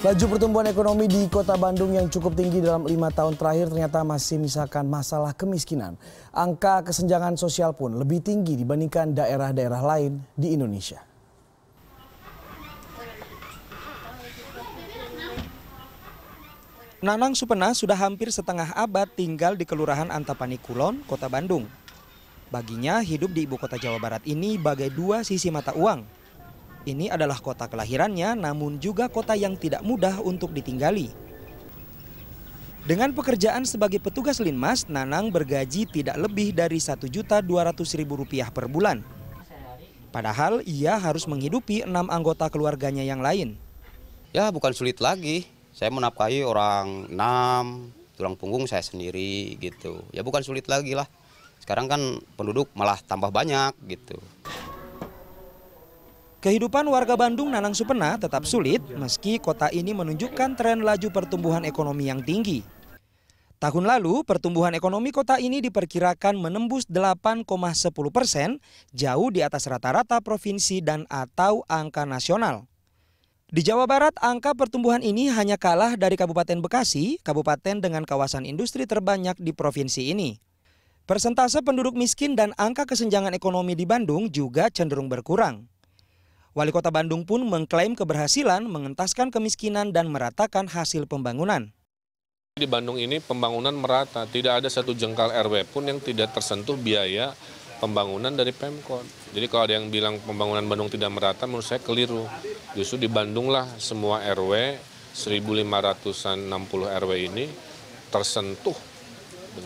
Laju pertumbuhan ekonomi di kota Bandung yang cukup tinggi dalam lima tahun terakhir ternyata masih misalkan masalah kemiskinan. Angka kesenjangan sosial pun lebih tinggi dibandingkan daerah-daerah lain di Indonesia. Nanang Supena sudah hampir setengah abad tinggal di Kelurahan Antapani Kulon, Kota Bandung. Baginya, hidup di ibu kota Jawa Barat ini bagai dua sisi mata uang, ini adalah kota kelahirannya, namun juga kota yang tidak mudah untuk ditinggali. Dengan pekerjaan sebagai petugas linmas, Nanang bergaji tidak lebih dari Rp1.200.000 per bulan. Padahal ia harus menghidupi enam anggota keluarganya yang lain. Ya bukan sulit lagi, saya menapkahi orang enam, tulang punggung saya sendiri gitu. Ya bukan sulit lagi lah, sekarang kan penduduk malah tambah banyak gitu. Kehidupan warga Bandung Nanang Supena tetap sulit meski kota ini menunjukkan tren laju pertumbuhan ekonomi yang tinggi. Tahun lalu, pertumbuhan ekonomi kota ini diperkirakan menembus 8,10 persen, jauh di atas rata-rata provinsi dan atau angka nasional. Di Jawa Barat, angka pertumbuhan ini hanya kalah dari Kabupaten Bekasi, kabupaten dengan kawasan industri terbanyak di provinsi ini. Persentase penduduk miskin dan angka kesenjangan ekonomi di Bandung juga cenderung berkurang. Wali Kota Bandung pun mengklaim keberhasilan mengentaskan kemiskinan dan meratakan hasil pembangunan. Di Bandung ini pembangunan merata, tidak ada satu jengkal RW pun yang tidak tersentuh biaya pembangunan dari Pemkot. Jadi kalau ada yang bilang pembangunan Bandung tidak merata, menurut saya keliru. Justru di Bandung lah semua RW, 1.560 RW ini tersentuh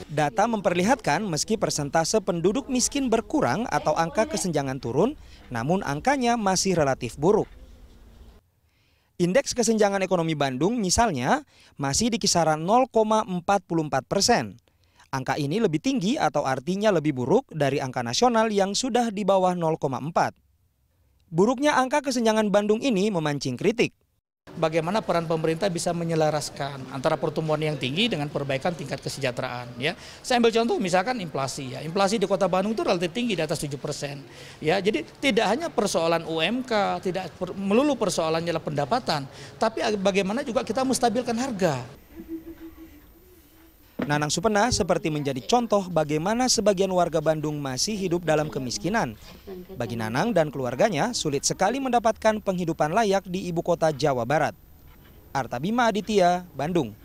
Data memperlihatkan meski persentase penduduk miskin berkurang atau angka kesenjangan turun, namun angkanya masih relatif buruk. Indeks kesenjangan ekonomi Bandung misalnya masih di kisaran 0,44 persen. Angka ini lebih tinggi atau artinya lebih buruk dari angka nasional yang sudah di bawah 0,4. Buruknya angka kesenjangan Bandung ini memancing kritik bagaimana peran pemerintah bisa menyelaraskan antara pertumbuhan yang tinggi dengan perbaikan tingkat kesejahteraan ya. Saya ambil contoh misalkan inflasi ya. Inflasi di Kota Bandung itu relatif tinggi di atas 7%. Ya, jadi tidak hanya persoalan UMK, tidak melulu melulu persoalannya pendapatan, tapi bagaimana juga kita menstabilkan harga. Nanang Supena seperti menjadi contoh bagaimana sebagian warga Bandung masih hidup dalam kemiskinan. Bagi Nanang dan keluarganya, sulit sekali mendapatkan penghidupan layak di ibu kota Jawa Barat. Artabima Aditya, Bandung.